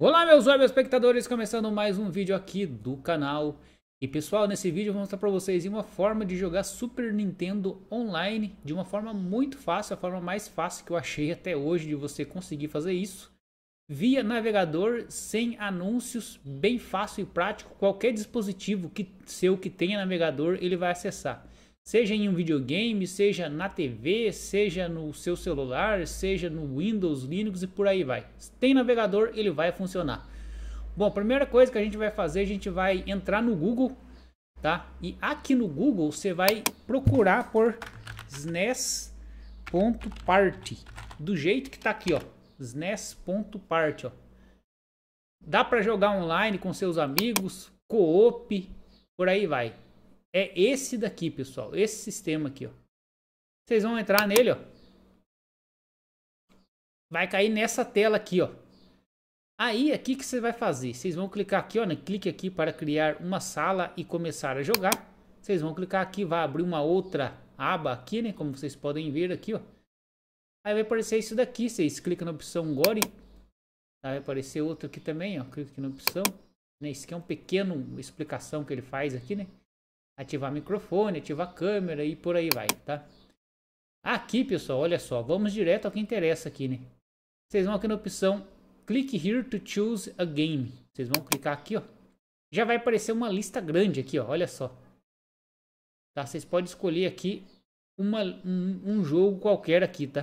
Olá meus web espectadores, começando mais um vídeo aqui do canal. E pessoal, nesse vídeo eu vou mostrar para vocês uma forma de jogar Super Nintendo online de uma forma muito fácil, a forma mais fácil que eu achei até hoje de você conseguir fazer isso. Via navegador, sem anúncios, bem fácil e prático, qualquer dispositivo que seu que tenha navegador, ele vai acessar seja em um videogame, seja na TV, seja no seu celular, seja no Windows, Linux e por aí vai. Se tem navegador, ele vai funcionar. Bom, a primeira coisa que a gente vai fazer, a gente vai entrar no Google, tá? E aqui no Google você vai procurar por snes.party, do jeito que tá aqui, ó, snes.party, ó. Dá para jogar online com seus amigos, co-op, por aí vai. É esse daqui, pessoal. Esse sistema aqui, ó. Vocês vão entrar nele, ó. Vai cair nessa tela aqui, ó. Aí, aqui que você vai fazer? Vocês vão clicar aqui, ó, né? clique aqui para criar uma sala e começar a jogar. Vocês vão clicar aqui, vai abrir uma outra aba aqui, né? Como vocês podem ver aqui, ó. Aí vai aparecer isso daqui, vocês clicam na opção Gore. Aí vai aparecer outro aqui também, ó. Clica aqui na opção. Né? Isso aqui é um pequeno explicação que ele faz aqui, né? ativar microfone, ativar câmera e por aí vai, tá? Aqui, pessoal, olha só, vamos direto ao que interessa aqui, né? Vocês vão aqui na opção Click here to choose a game. Vocês vão clicar aqui, ó. Já vai aparecer uma lista grande aqui, ó, olha só. Tá? Vocês podem escolher aqui uma, um, um jogo qualquer aqui, tá?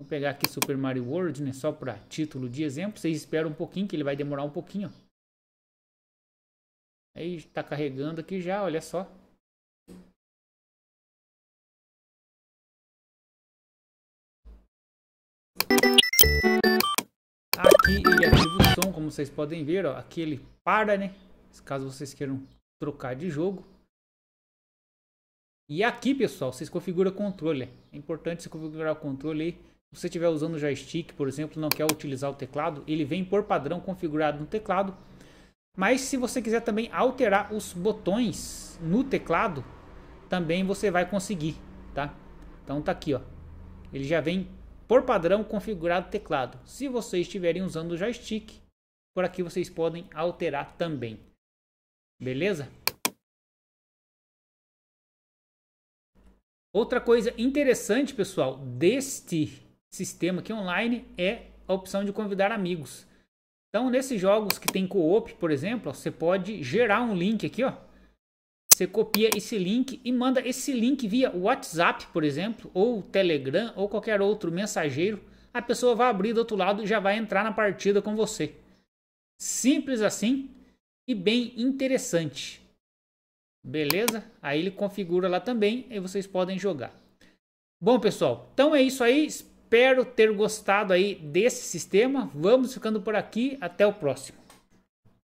Vou pegar aqui Super Mario World, né? Só para título de exemplo. Vocês esperam um pouquinho, que ele vai demorar um pouquinho, ó. Aí é está carregando aqui já, olha só. Aqui ele ativa o som, como vocês podem ver, ó, aqui ele para, né? Caso vocês queiram trocar de jogo. E aqui, pessoal, vocês configuram o controle. É importante você configurar o controle aí. Se você estiver usando o joystick, por exemplo, não quer utilizar o teclado, ele vem por padrão configurado no teclado. Mas se você quiser também alterar os botões no teclado, também você vai conseguir, tá? Então tá aqui, ó. Ele já vem por padrão configurado o teclado. Se vocês estiverem usando o joystick, por aqui vocês podem alterar também. Beleza? Outra coisa interessante, pessoal, deste sistema aqui online é a opção de convidar amigos. Então, nesses jogos que tem co-op, por exemplo, você pode gerar um link aqui, ó. Você copia esse link e manda esse link via WhatsApp, por exemplo, ou Telegram, ou qualquer outro mensageiro. A pessoa vai abrir do outro lado e já vai entrar na partida com você. Simples assim e bem interessante. Beleza? Aí ele configura lá também e vocês podem jogar. Bom, pessoal, então é isso aí espero ter gostado aí desse sistema. Vamos ficando por aqui, até o próximo.